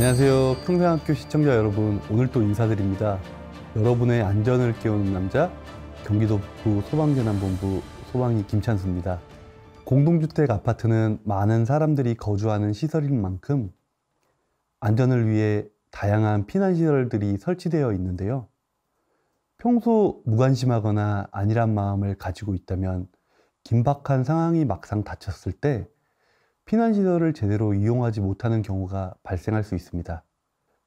안녕하세요. 평생학교 시청자 여러분, 오늘 또 인사드립니다. 여러분의 안전을 깨우는 남자, 경기도부 소방재난본부 소방이 김찬수입니다. 공동주택 아파트는 많은 사람들이 거주하는 시설인 만큼 안전을 위해 다양한 피난시설들이 설치되어 있는데요. 평소 무관심하거나 안일한 마음을 가지고 있다면 긴박한 상황이 막상 닥쳤을 때 피난시설을 제대로 이용하지 못하는 경우가 발생할 수 있습니다.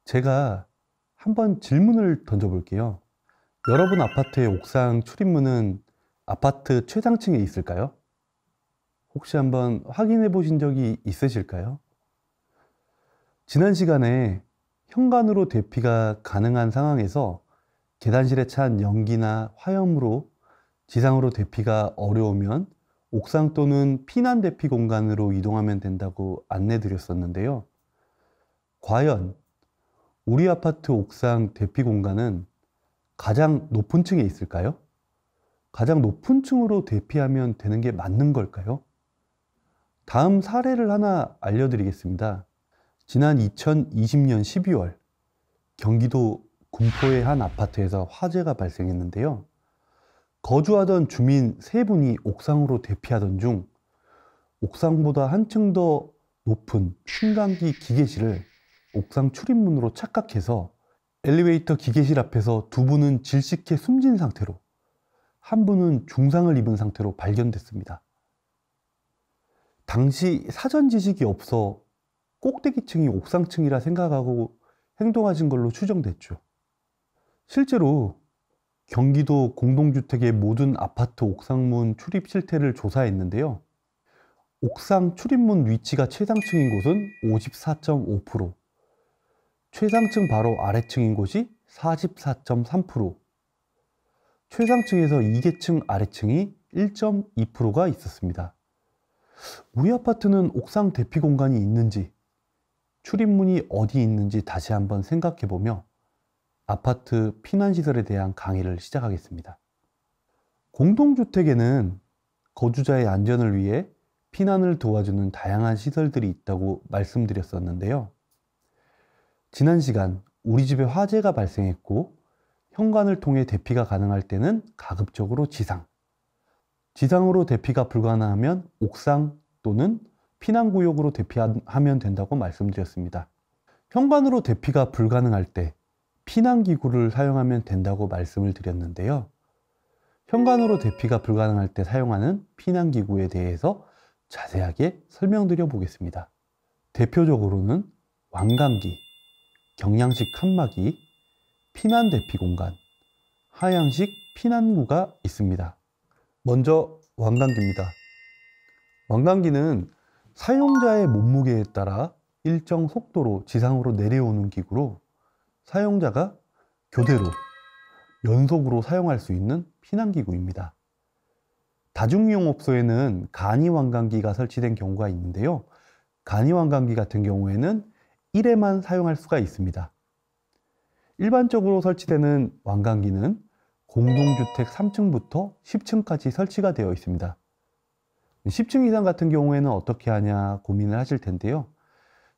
제가 한번 질문을 던져볼게요. 여러분 아파트의 옥상 출입문은 아파트 최상층에 있을까요? 혹시 한번 확인해 보신 적이 있으실까요? 지난 시간에 현관으로 대피가 가능한 상황에서 계단실에 찬 연기나 화염으로 지상으로 대피가 어려우면 옥상 또는 피난 대피 공간으로 이동하면 된다고 안내 드렸었는데요. 과연 우리 아파트 옥상 대피 공간은 가장 높은 층에 있을까요? 가장 높은 층으로 대피하면 되는 게 맞는 걸까요? 다음 사례를 하나 알려드리겠습니다. 지난 2020년 12월 경기도 군포의 한 아파트에서 화재가 발생했는데요. 거주하던 주민 세 분이 옥상으로 대피하던 중 옥상보다 한층 더 높은 충당기 기계실을 옥상 출입문으로 착각해서 엘리베이터 기계실 앞에서 두 분은 질식해 숨진 상태로 한 분은 중상을 입은 상태로 발견됐습니다. 당시 사전 지식이 없어 꼭대기층이 옥상층이라 생각하고 행동하신 걸로 추정됐죠. 실제로 경기도 공동주택의 모든 아파트 옥상문 출입 실태를 조사했는데요. 옥상 출입문 위치가 최상층인 곳은 54.5%, 최상층 바로 아래층인 곳이 44.3%, 최상층에서 2계층 아래층이 1.2%가 있었습니다. 우리 아파트는 옥상 대피 공간이 있는지, 출입문이 어디 있는지 다시 한번 생각해보며 아파트 피난시설에 대한 강의를 시작하겠습니다. 공동주택에는 거주자의 안전을 위해 피난을 도와주는 다양한 시설들이 있다고 말씀드렸었는데요. 지난 시간 우리 집에 화재가 발생했고 현관을 통해 대피가 가능할 때는 가급적으로 지상, 지상으로 대피가 불가능하면 옥상 또는 피난구역으로 대피하면 된다고 말씀드렸습니다. 현관으로 대피가 불가능할 때 피난기구를 사용하면 된다고 말씀을 드렸는데요. 현관으로 대피가 불가능할 때 사용하는 피난기구에 대해서 자세하게 설명드려 보겠습니다. 대표적으로는 왕감기, 경량식 칸막이, 피난 대피 공간, 하양식 피난구가 있습니다. 먼저 왕감기입니다. 왕감기는 사용자의 몸무게에 따라 일정 속도로 지상으로 내려오는 기구로 사용자가 교대로 연속으로 사용할 수 있는 피난기구입니다. 다중이용업소에는 간이완강기가 설치된 경우가 있는데요. 간이완강기 같은 경우에는 1회만 사용할 수가 있습니다. 일반적으로 설치되는 완강기는 공동주택 3층부터 10층까지 설치가 되어 있습니다. 10층 이상 같은 경우에는 어떻게 하냐 고민을 하실 텐데요.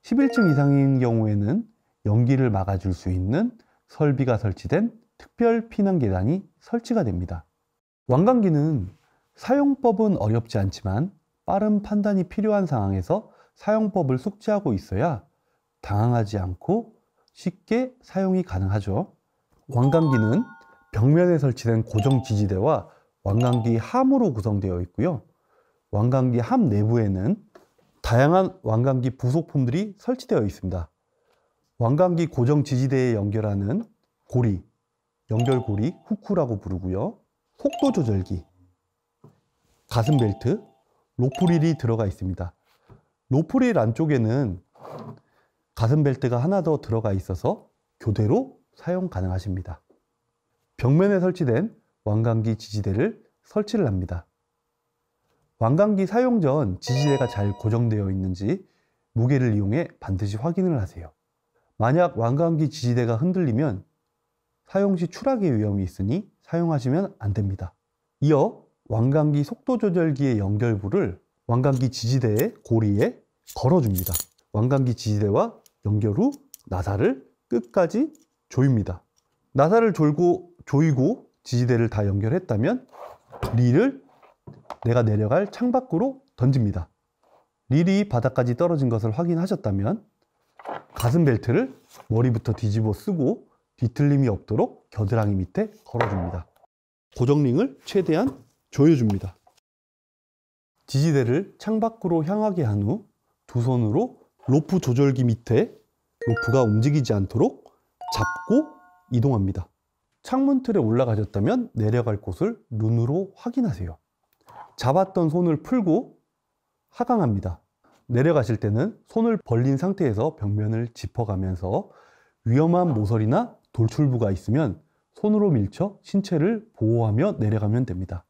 11층 이상인 경우에는 연기를 막아줄 수 있는 설비가 설치된 특별 피난 계단이 설치가 됩니다. 완강기는 사용법은 어렵지 않지만 빠른 판단이 필요한 상황에서 사용법을 숙지하고 있어야 당황하지 않고 쉽게 사용이 가능하죠. 완강기는 벽면에 설치된 고정 지지대와 완강기 함으로 구성되어 있고요. 완강기 함 내부에는 다양한 완강기 부속품들이 설치되어 있습니다. 왕강기 고정 지지대에 연결하는 고리, 연결고리, 후크라고 부르고요. 속도 조절기, 가슴 벨트, 로프릴이 들어가 있습니다. 로프릴 안쪽에는 가슴 벨트가 하나 더 들어가 있어서 교대로 사용 가능하십니다. 벽면에 설치된 왕강기 지지대를 설치를 합니다. 왕강기 사용 전 지지대가 잘 고정되어 있는지 무게를 이용해 반드시 확인을 하세요. 만약 완강기 지지대가 흔들리면 사용 시 추락의 위험이 있으니 사용하시면 안 됩니다. 이어 완강기 속도 조절기의 연결부를 완강기 지지대의 고리에 걸어줍니다. 완강기 지지대와 연결 후 나사를 끝까지 조입니다. 나사를 졸고 조이고 지지대를 다 연결했다면 릴을 내가 내려갈 창 밖으로 던집니다. 릴이 바닥까지 떨어진 것을 확인하셨다면 가슴 벨트를 머리부터 뒤집어 쓰고 뒤틀림이 없도록 겨드랑이 밑에 걸어줍니다. 고정링을 최대한 조여줍니다. 지지대를 창밖으로 향하게 한 후 두 손으로 로프 조절기 밑에 로프가 움직이지 않도록 잡고 이동합니다. 창문 틀에 올라가셨다면 내려갈 곳을 눈으로 확인하세요. 잡았던 손을 풀고 하강합니다. 내려가실 때는 손을 벌린 상태에서 벽면을 짚어가면서 위험한 모서리나 돌출부가 있으면 손으로 밀쳐 신체를 보호하며 내려가면 됩니다.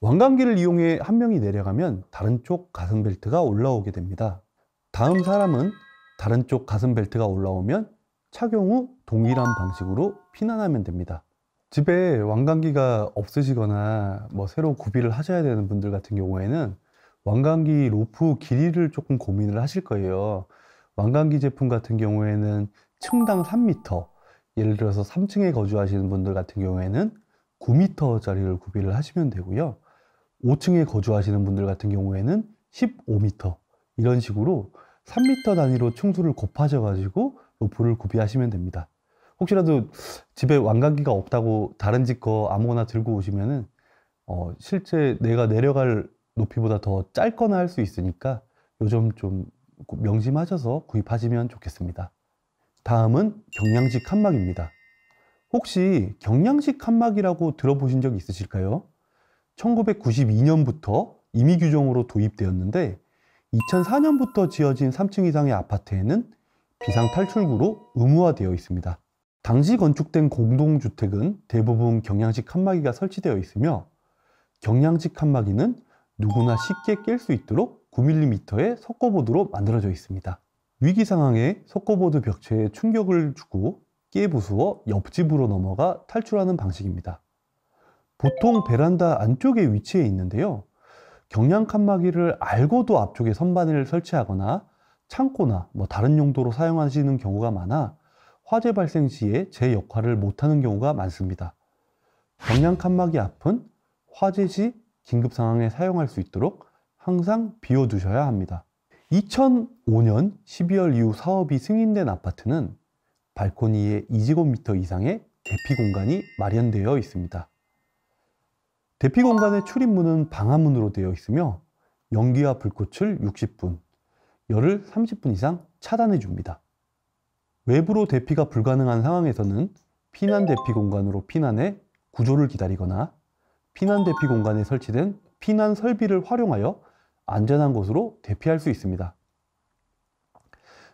왕관기를 이용해 한 명이 내려가면 다른 쪽 가슴벨트가 올라오게 됩니다. 다음 사람은 다른 쪽 가슴벨트가 올라오면 착용 후 동일한 방식으로 피난하면 됩니다. 집에 왕관기가 없으시거나 뭐 새로 구비를 하셔야 되는 분들 같은 경우에는 완강기 로프 길이를 조금 고민을 하실 거예요. 완강기 제품 같은 경우에는 층당 3m, 예를 들어서 3층에 거주하시는 분들 같은 경우에는 9m짜리를 구비를 하시면 되고요. 5층에 거주하시는 분들 같은 경우에는 15m 이런 식으로 3m 단위로 층수를 곱하셔가지고 로프를 구비하시면 됩니다. 혹시라도 집에 완강기가 없다고 다른 집 거 아무거나 들고 오시면은 어, 실제 내가 내려갈 높이보다 더 짧거나 할 수 있으니까 요점 좀 명심하셔서 구입하시면 좋겠습니다. 다음은 경량식 칸막입니다. 혹시 경량식 칸막이라고 들어보신 적 있으실까요? 1992년부터 임의 규정으로 도입되었는데 2004년부터 지어진 3층 이상의 아파트에는 비상 탈출구로 의무화되어 있습니다. 당시 건축된 공동주택은 대부분 경량식 칸막이가 설치되어 있으며 경량식 칸막이는 누구나 쉽게 깰 수 있도록 9mm의 석고보드로 만들어져 있습니다. 위기 상황에 석고보드 벽체에 충격을 주고 깨 부수어 옆집으로 넘어가 탈출하는 방식입니다. 보통 베란다 안쪽에 위치해 있는데요. 경량 칸막이를 알고도 앞쪽에 선반을 설치하거나 창고나 뭐 다른 용도로 사용하시는 경우가 많아 화재 발생 시에 제 역할을 못하는 경우가 많습니다. 경량 칸막이 앞은 화재 시 긴급 상황에 사용할 수 있도록 항상 비워두셔야 합니다. 2005년 12월 이후 사업이 승인된 아파트는 발코니에 2제곱미터 이상의 대피 공간이 마련되어 있습니다. 대피 공간의 출입문은 방화문으로 되어 있으며 연기와 불꽃을 60분, 열을 30분 이상 차단해 줍니다. 외부로 대피가 불가능한 상황에서는 피난 대피 공간으로 피난해 구조를 기다리거나 피난 대피 공간에 설치된 피난 설비를 활용하여 안전한 곳으로 대피할 수 있습니다.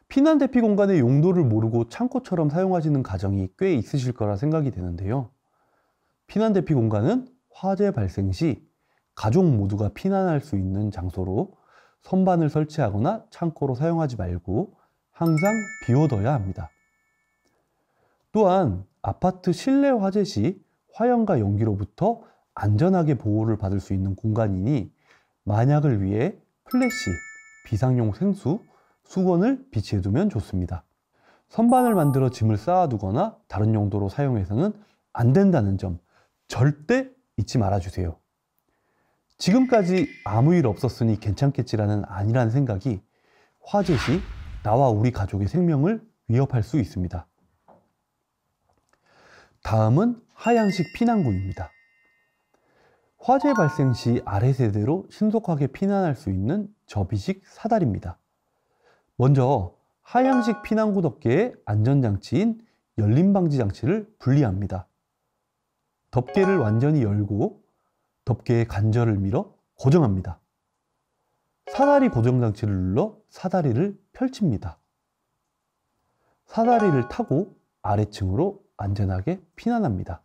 피난 대피 공간의 용도를 모르고 창고처럼 사용하시는 가정이 꽤 있으실 거라 생각이 되는데요. 피난 대피 공간은 화재 발생 시 가족 모두가 피난할 수 있는 장소로 선반을 설치하거나 창고로 사용하지 말고 항상 비워둬야 합니다. 또한 아파트 실내 화재 시 화염과 연기로부터 안전하게 보호를 받을 수 있는 공간이니 만약을 위해 플래시, 비상용 생수, 수건을 비치해두면 좋습니다. 선반을 만들어 짐을 쌓아두거나 다른 용도로 사용해서는 안 된다는 점 절대 잊지 말아주세요. 지금까지 아무 일 없었으니 괜찮겠지라는 아니란 생각이 화재 시 나와 우리 가족의 생명을 위협할 수 있습니다. 다음은 하양식 피난구입니다. 화재 발생 시 아래 세대로 신속하게 피난할 수 있는 접이식 사다리입니다. 먼저 하향식 피난구 덮개의 안전장치인 열림방지 장치를 분리합니다. 덮개를 완전히 열고 덮개의 간절을 밀어 고정합니다. 사다리 고정장치를 눌러 사다리를 펼칩니다. 사다리를 타고 아래층으로 안전하게 피난합니다.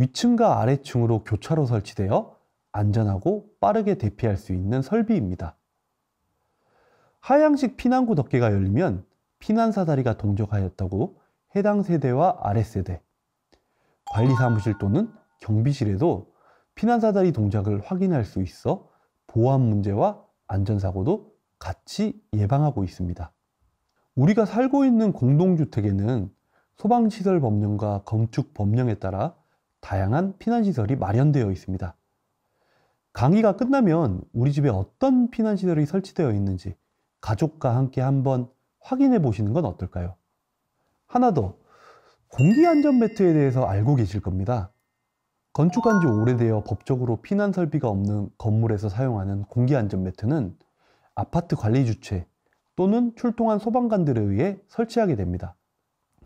위층과 아래층으로 교차로 설치되어 안전하고 빠르게 대피할 수 있는 설비입니다. 하향식 피난구 덮개가 열리면 피난사다리가 동적하였다고 해당 세대와 아래 세대, 관리사무실 또는 경비실에도 피난사다리 동작을 확인할 수 있어 보안 문제와 안전사고도 같이 예방하고 있습니다. 우리가 살고 있는 공동주택에는 소방시설 법령과 건축 법령에 따라 다양한 피난시설이 마련되어 있습니다. 강의가 끝나면 우리 집에 어떤 피난시설이 설치되어 있는지 가족과 함께 한번 확인해 보시는 건 어떨까요? 하나 더, 공기안전매트에 대해서 알고 계실 겁니다. 건축한 지 오래되어 법적으로 피난 설비가 없는 건물에서 사용하는 공기안전매트는 아파트 관리 주체 또는 출동한 소방관들에 의해 설치하게 됩니다.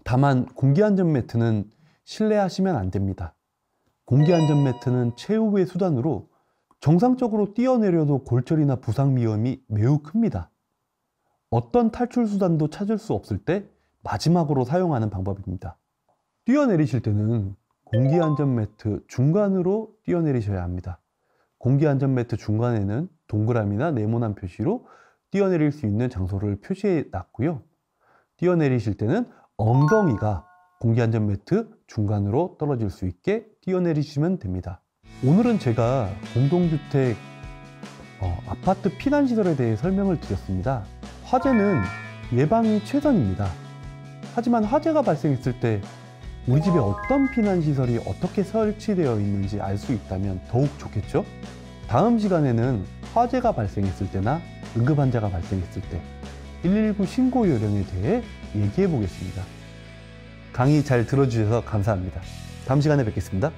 다만 공기안전매트는 실내하시면 안 됩니다. 공기 안전 매트는 최후의 수단으로 정상적으로 뛰어내려도 골절이나 부상 위험이 매우 큽니다. 어떤 탈출 수단도 찾을 수 없을 때 마지막으로 사용하는 방법입니다. 뛰어내리실 때는 공기 안전 매트 중간으로 뛰어내리셔야 합니다. 공기 안전 매트 중간에는 동그라미나 네모난 표시로 뛰어내릴 수 있는 장소를 표시해 놨고요. 뛰어내리실 때는 엉덩이가 공기안전 매트 중간으로 떨어질 수 있게 뛰어내리시면 됩니다. 오늘은 제가 공동주택 어, 아파트 피난시설에 대해 설명을 드렸습니다. 화재는 예방이 최선입니다. 하지만 화재가 발생했을 때 우리 집에 어떤 피난시설이 어떻게 설치되어 있는지 알 수 있다면 더욱 좋겠죠? 다음 시간에는 화재가 발생했을 때나 응급환자가 발생했을 때 119 신고 요령에 대해 얘기해 보겠습니다. 강의 잘 들어주셔서 감사합니다. 다음 시간에 뵙겠습니다.